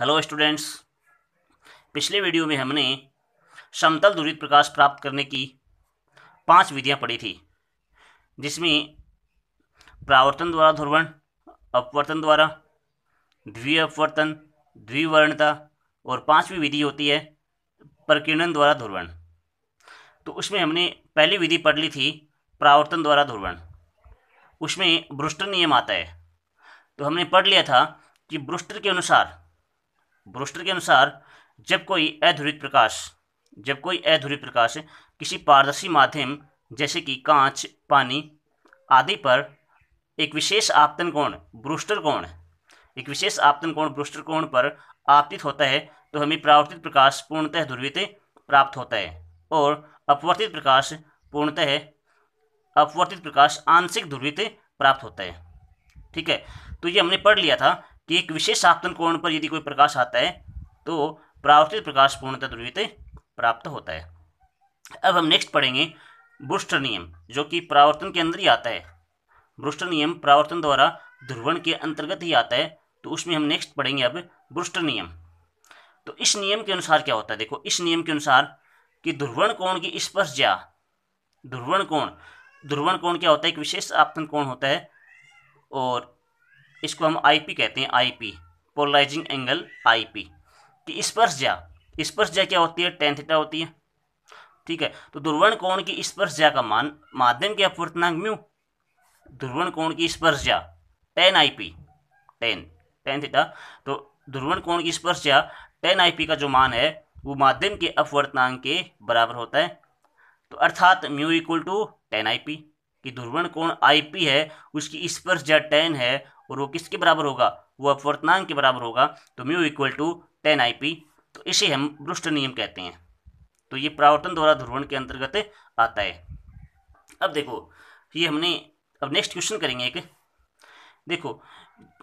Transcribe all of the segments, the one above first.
hello students पिछले video में हमने समतल दूरित प्रकाश प्राप्त करने की पांच विधियां पढ़ी थी जिसमें प्रावर्तन द्वारा ध्रुवण अपवर्तन द्वारा द्वि अपवर्तन द्विवर्णता और पांचवी विधि होती है प्रकीर्णन द्वारा ध्रुवण तो उसमें हमने पहली विधि पढ़ ली थी प्रावर्तन द्वारा ध्रुवण उसमें ब्रुस्टर नियम आता है तो हमने पढ़ लिया था कि ब्रुस्टर के अनुसार ब्रोस्टर के अनुसार जब कोई अधुरित प्रकाश जब कोई अधुरित प्रकाश किसी पारदर्शी माध्यम जैसे कि कांच पानी आदि पर एक विशेष आपतन कोण ब्रूस्टर कोण एक विशेष आपतन कोण ब्रूस्टर कोण पर आपतित होता है तो हमें प्रावर्तित प्रकाश पूर्णतः ध्रुवित प्राप्त होता है और अपवर्तित प्रकाश पूर्णतः अपवर्तित प्रकाश आंशिक ध्रुवित प्राप्त होता है ठीक है तो ये हमने पढ़ लिया था कि एक विशेष आपतन कोण पर यदि कोई प्रकाश आता है तो प्रावर्तित प्रकाश पूर्णतः ध्रुवित प्राप्त होता है अब हम नेक्स्ट पढ़ेंगे ब्रुष्ट नियम जो कि प्रावर्तन के अंदर ही आता है ब्रुष्ट नियम प्रावर्तन द्वारा ध्रुवण के अंतर्गत ही आता है तो उसमें हम नेक्स्ट पढ़ेंगे अब ब्रुष्ट नियम तो इस नियम के अनुसार क्या होता है देखो इस नियम के अनुसार कि ध्रुवण कोण की स्पर्श जा ध्रुवण कोण ध्रुवण कोण क्या होता है एक विशेष आपतन कोण होता है और इसको हम आईपी कहते हैं आईपी पोलराइजिंग एंगल आईपी कि स्पर्श जा क्या होती है टेंथ थीटा होती है ठीक है तो ध्रुवण कोण की स्पर्श जा का मान माध्यम के अपवर्तनांक म्यू ध्रुवण कोण की स्पर्श जा tan IP tan tan theta तो ध्रुवण कोण की स्पर्श जा टेन आईपी का जो मान है वो माध्यम के अपवर्तनांक के बराबर होता है तो अर्थात mu equal to tan I P कि ध्रुवण कोण आई पी है उसकी स्पर्श जा टेन है और वो किसके बराबर होगा वो अपवर्तनांक के बराबर होगा तो mu equal to tan I P तो इसे हम ब्रुष्ट नियम कहते हैं तो ये प्रावर्तन द्वारा ध्रुवण के अंतर्गत आता है अब देखो ये हमने अब नेक्स्ट क्वेश्चन करेंगे एक देखो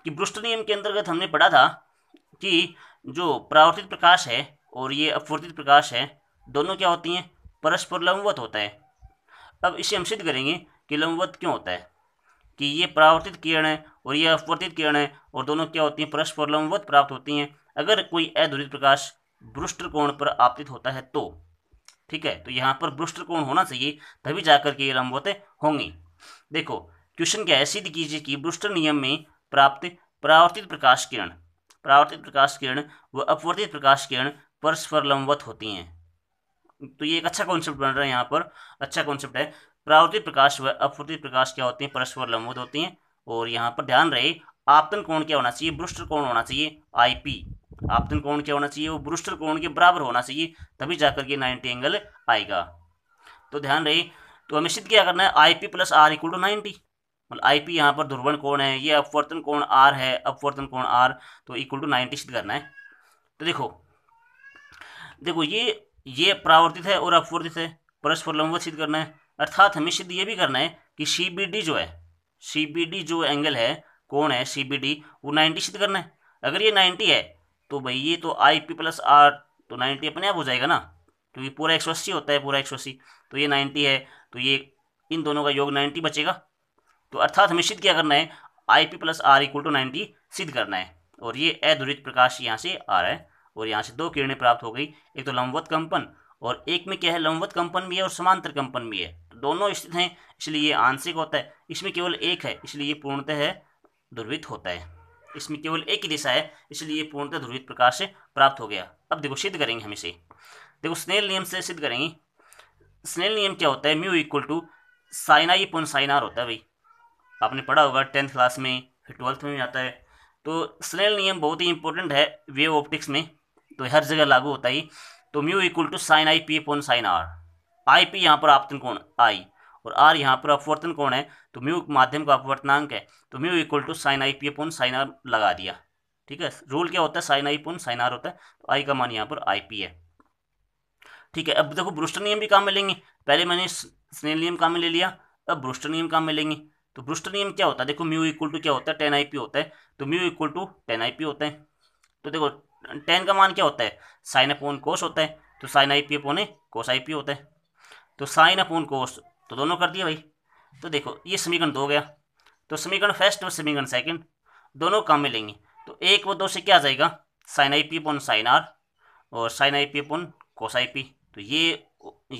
कि ब्रुष्ट नियम के अंतर्गत हमने पढ़ा था कि जो प्रावर्तित प्रकाश है और ये अपवर्तित प्रकाश है दोनों क्या होती हैं परस्पर लंबवत होता है अब इसे हम सिद्ध करेंगे कि लंबवत क्यों होता है कि ये परावर्तित किरण है और ये अपवर्तित किरण है और दोनों क्या होती हैं परस्पर लंबवत प्राप्त होती हैं अगर कोई अधुरित प्रकाश ब्रुष्ट कोण पर आपतित होता है तो ठीक है तो यहाँ पर ब्रुष्ट कोण होना चाहिए तभी जाकर के ये लंबवत होंगी देखो क्वेश्चन क्या है सिद्ध कीजिए कि ब्रुष्ट नियम में प्राप्त परावर्तित प्रकाश किरण परावर्तित प्रकाश किरण व अपवर्तित प्रकाश किरण परस्पर लंबवत होती हैं तो ये एक अच्छा कॉन्सेप्ट बन रहा है यहाँ पर अच्छा कॉन्सेप्ट है प्रावर्तित प्रकाश व अपवर्ती प्रकाश क्या होते हैं परस्पर लंबवत होती हैं और यहाँ पर ध्यान रहे आपतन कोण क्या होना चाहिए ब्रुष्ट कोण होना चाहिए आईपी आपतन कोण क्या होना चाहिए वो ब्रुस्टर कोण के बराबर होना चाहिए तभी जाकर के नाइन्टी एंगल आएगा तो ध्यान रहे तो हमें सिद्ध क्या करना है I P plus R equal to ninety मतलब आई पी यहाँ पर ध्रुवण कोण है ये अपवर्तन कोण आर है अपवर्तन कोण आर तो इक्वल टू नाइनटी सिद्ध करना है तो देखो देखो ये ये प्रावर्तित है और अपवर्तित है परस्पर लंबवत सिद्ध करना है अर्थात हमें सिद्ध ये भी करना है कि सी जो है सी जो एंगल है कौन है सी वो नाइन्टी सिद्ध करना है अगर ये नाइन्टी है तो भाई ये तो आई पी प्लस आर तो नाइन्टी अपने आप हो जाएगा ना क्योंकि पूरा एक सौ अस्सी होता है पूरा एक सौ अस्सी तो ये नाइन्टी है तो ये इन दोनों का योग नाइन्टी बचेगा तो अर्थात हमें सिद्ध क्या करना है I P plus R equal to ninety सिद्ध करना है और ये अधुरित प्रकाश यहाँ से आ रहा है और यहाँ से दो किरणें प्राप्त हो गई एक तो लंबवत कंपन और एक में क्या है लंबवत कंपन भी है और समांतर कंपन भी है दोनों स्थित हैं इसलिए ये आंशिक होता है इसमें केवल एक है इसलिए ये पूर्णतः ध्रुवित होता है इसमें केवल एक ही दिशा है इसलिए ये पूर्णतः ध्रुवित प्रकार से प्राप्त हो गया अब देखो सिद्ध करेंगे हम इसे देखो स्नेल नियम से सिद्ध करेंगे स्नेल नियम क्या होता है म्यू इक्वल टू साइना ये पूर्ण साइनार होता है भाई आपने पढ़ा होगा टेंथ क्लास में फिर ट्वेल्थ में भी आता है तो स्नेल नियम बहुत ही इंपॉर्टेंट है वेव ऑप्टिक्स में तो हर जगह लागू होता ही तो mu equal to sine I P upon sine R I P यहाँ पर आपतन कोण आई और आर यहाँ पर अपवर्तन कोण है तो म्यू माध्यम का अपवर्तनांक है तो mu equal to sine I P upon sine R लगा दिया ठीक है रूल क्या होता है साइन आई पुन साइन आर होता है तो आई का मान यहाँ पर आई पी है ठीक है अब देखो ब्रुस्टर नियम भी काम में लेंगे पहले मैंने स्नेल नियम काम में ले लिया अब ब्रुस्टर नियम काम में लेंगे तो ब्रुस्टर नियम क्या होता है देखो म्यू इक्वल टू क्या होता है टेन आई पी होता है तो mu equal to tan I P होता है तो देखो टेन का मान क्या होता है साइन अपोन कोस होता है तो sine I P upon cos I P होता है तो साइन अपॉन कोस तो दोनों कर दिया भाई तो देखो ये समीकरण दो गया तो समीकरण फर्स्ट और समीकरण सेकंड दोनों काम में लेंगे तो एक वो दो से क्या आ जाएगा sine I P upon sine R और sine I P upon cos I P तो ये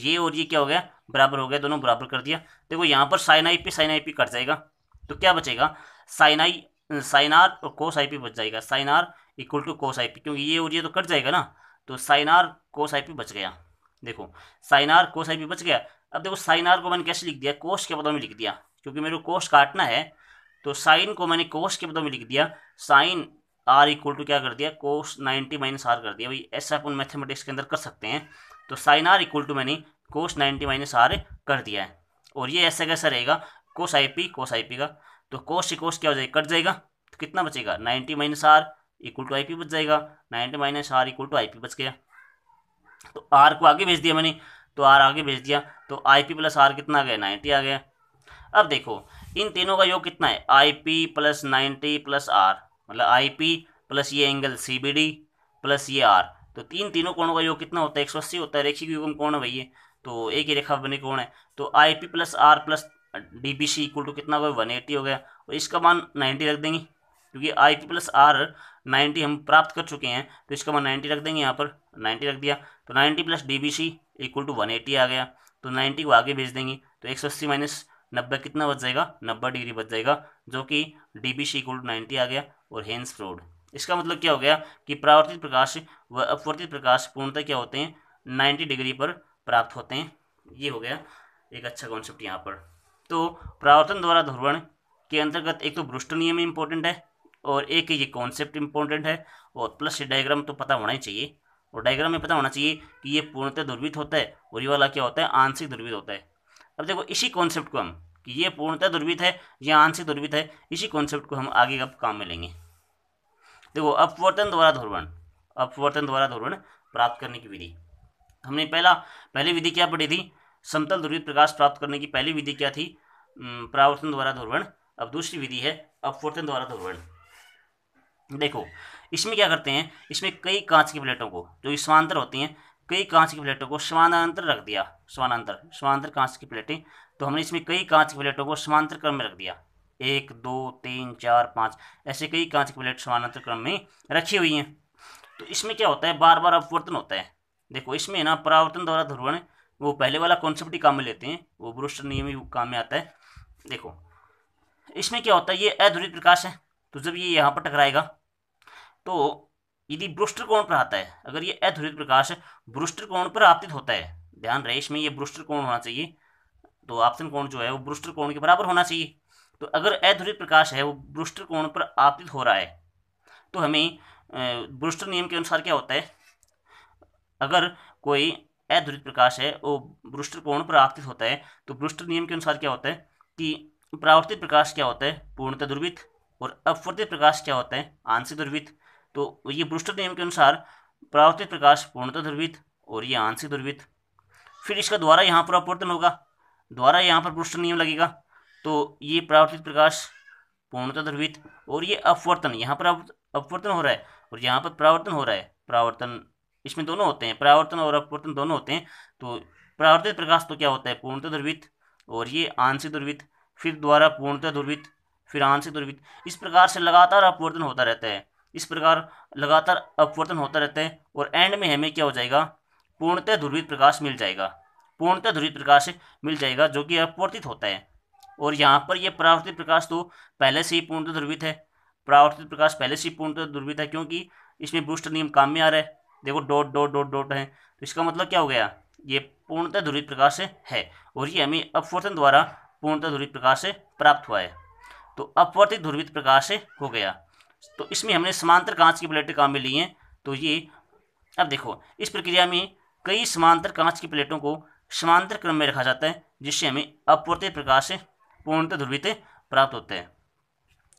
ये और ये क्या हो गया बराबर हो गया दोनों बराबर कर दिया देखो यहाँ पर sine I P sine I P cut जाएगा तो क्या बचेगा साइन आई साइन आर और कोस आई पी बच जाएगा sine R equal to cos I P क्योंकि ये और ये तो कट जाएगा ना तो sine R cos I P बच गया देखो साइन आर कोस आई भी बच गया अब देखो साइन आर को मैंने कैसे लिख दिया कोश के पदों में लिख दिया क्योंकि मेरे को कोश काटना है तो साइन को मैंने कोश के पदों में लिख दिया साइन आर इक्वल टू क्या कर दिया कोस नाइन्टी माइनस आर कर दिया भाई ऐसा अपन मैथमेटिक्स के अंदर कर सकते हैं तो साइन आर इक्वल टू मैंने कोस नाइन्टी माइनस आर कर दिया है और ये ऐसा कैसा रहेगा कोस I P cos I P का तो कोस से कोश क्या हो जाएगा कट जाएगा तो कितना बचेगा ninety minus R equal to I P बच जाएगा ninety minus R equal to I P बच गया तो आर को आगे भेज दिया मैंने तो आर आगे भेज दिया तो आई पी प्लस आर कितना गया नाइन्टी आ गया अब देखो इन तीनों का योग कितना है I P plus ninety plus R मतलब आई पी प्लस ये angle C B D plus ये आर तो तीन तीनों कोणों का योग कितना होता है एक सौ अस्सी होता है रेखी की युगम कौन है भैया तो एक ही रेखा बने कौन है तो I P plus R plus D B C equal to कितना वन एटी हो गया और इसका मान नाइन्टी रख देंगे क्योंकि I P plus R ninety हम प्राप्त कर चुके हैं तो इसका मैं नाइन्टी रख देंगे यहाँ पर नाइन्टी रख दिया तो ninety plus D B C equal to one eighty आ गया तो नाइन्टी को आगे भेज देंगे तो एक सौ अस्सी माइनस नब्बे कितना बच जाएगा नब्बे डिग्री बच जाएगा जो कि D B C equal to ninety आ गया और हेंस फ्रोड इसका मतलब क्या हो गया कि प्रावर्तित प्रकाश व अपवर्तित प्रकाश पूर्णतः क्या होते हैं नाइन्टी डिग्री पर प्राप्त होते हैं ये हो गया एक अच्छा कॉन्सेप्ट यहाँ पर तो प्रावर्तन द्वारा ध्रुवण के अंतर्गत एक तो ब्रुस्ट नियम इंपॉर्टेंट है और एक ये कॉन्सेप्ट इंपॉर्टेंट है और प्लस डायग्राम तो पता होना ही चाहिए और डायग्राम में पता होना चाहिए कि ये पूर्णतः दुर्वित होता है और ये वाला क्या होता है आंशिक दुर्वित होता है अब देखो इसी कॉन्सेप्ट को हम कि ये पूर्णतः दुर्वित है या आंशिक दुर्वित है इसी कॉन्सेप्ट को हम आगे अब काम में लेंगे देखो अपवर्तन द्वारा ध्रुवण अपवर्तन द्वारा ध्रुवण प्राप्त करने की विधि हमने पहला पहली विधि क्या पढ़ी थी समतल ध्रुवित प्रकाश प्राप्त करने की पहली विधि क्या थी परावर्तन द्वारा ध्रुवण अब दूसरी विधि है अपवर्तन द्वारा ध्रुवण देखो इसमें क्या करते हैं इसमें कई कांच की प्लेटों को जो समांतर होती हैं कई कांच की प्लेटों को समानांतर रख दिया समानांतर समानांतर कांच की प्लेटें तो हमने इसमें कई कांच की प्लेटों को समांतर क्रम में रख दिया एक दो तीन चार पाँच ऐसे कई कांच की प्लेट समानांतर क्रम में रखी हुई हैं तो इसमें क्या होता है बार बार अपवर्तन होता है देखो इसमें ना परावर्तन द्वारा ध्रुवण वो पहले वाला कॉन्सेप्ट ही काम में लेते हैं वो ब्रुष्ट नियम ही काम में आता है देखो इसमें क्या होता है ये अध्रुवित प्रकाश है तो जब ये यहाँ पर टकराएगा तो यदि ब्रुस्टर कोण पर आता है अगर ये अध्वरित प्रकाश ब्रुस्टर कोण पर आपतित होता है ध्यान रहे इसमें ये ब्रुस्टर कोण होना चाहिए तो ऑप्शन कोण जो है वो ब्रुस्टर कोण के बराबर होना चाहिए तो अगर अध्वरित प्रकाश है वो ब्रुस्टर कोण पर आपतित हो रहा है तो हमें ब्रुष्ट नियम के अनुसार क्या होता है अगर कोई अध्वरित प्रकाश है वो ब्रुस्टर कोण पर आपतित होता है तो ब्रुष्ट नियम के अनुसार क्या होता है कि प्रावर्तित प्रकाश क्या होता है पूर्णतः दुर्वित और अपवर्तित प्रकाश क्या होता है आंशिक दुर्वृत्त तो ये ब्रूस्टर नियम के अनुसार प्रावर्तित प्रकाश पूर्णतः ध्रुवित और ये आंशिक ध्रुवित फिर इसका द्वारा यहाँ पर अपवर्तन होगा द्वारा यहाँ पर ब्रूस्टर नियम लगेगा तो ये प्रावर्तित प्रकाश पूर्णतः ध्रुवित और ये अपवर्तन यहाँ पर अपवर्तन हो रहा है और यहाँ पर प्रावर्तन हो रहा है प्रावर्तन इसमें दोनों होते हैं प्रावर्तन और अपवर्तन दोनों होते हैं तो प्रावर्तित प्रकाश तो क्या होता है पूर्णतः ध्रुवित और ये आंशिक ध्रुवित फिर द्वारा पूर्णतः ध्रुवित फिर आंशिक ध्रुवित इस प्रकार से लगातार अपवर्तन होता रहता है इस प्रकार लगातार अपवर्तन होता रहता है और एंड में हमें क्या हो जाएगा पूर्णतः ध्रुवित प्रकाश मिल जाएगा पूर्णतः ध्रुवित प्रकाश मिल जाएगा जो कि अपवर्तित होता है और यहाँ पर यह परावर्तित प्रकाश तो पहले से ही पूर्णतः ध्रुवित है परावर्तित प्रकाश पहले से ही पूर्णतः ध्रुवित है क्योंकि इसमें बूस्ट नियम काम में आ रहा है देखो डॉट डॉट डॉट डॉट है तो इसका मतलब क्या हो गया ये पूर्णतः ध्रुवित प्रकाश है और ये हमें अपवर्तन द्वारा पूर्णतः ध्रुवित प्रकाश प्राप्त हुआ है तो अपवर्तित ध्रुवित प्रकाश हो गया तो इसमें हमने समांतर कांच की प्लेटें काम में ली हैं तो ये अब देखो इस प्रक्रिया में कई समांतर कांच की प्लेटों को समांतर क्रम में रखा जाता है जिससे हमें अपवर्तित प्रकाश पूर्णतः ध्रुवित प्राप्त होते हैं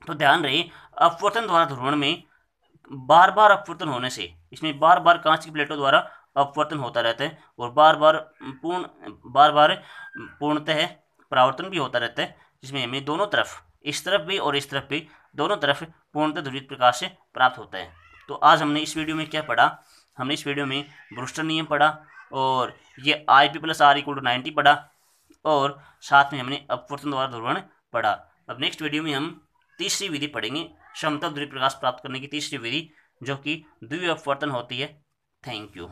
तो ध्यान रहे अपवर्तन द्वारा ध्रुवण में बार बार अपवर्तन होने से इसमें बार बार कांच की प्लेटों द्वारा अपवर्तन होता रहता है और बार बार पूर्ण बार बार पूर्णतः परावर्तन भी होता रहता है जिसमें हमें दोनों तरफ इस तरफ भी और इस तरफ भी दोनों तरफ पूर्णतः ध्रुवित प्रकाश से प्राप्त होता है तो आज हमने इस वीडियो में क्या पढ़ा हमने इस वीडियो में ब्रूस्टर नियम पढ़ा और ये I P plus R equal to ninety पढ़ा और साथ में हमने अपवर्तन द्वारा ध्रुवण पढ़ा अब नेक्स्ट वीडियो में हम तीसरी विधि पढ़ेंगे क्षमता ध्रुवित प्रकाश प्राप्त करने की तीसरी विधि जो कि द्वि अपवर्तन होती है थैंक यू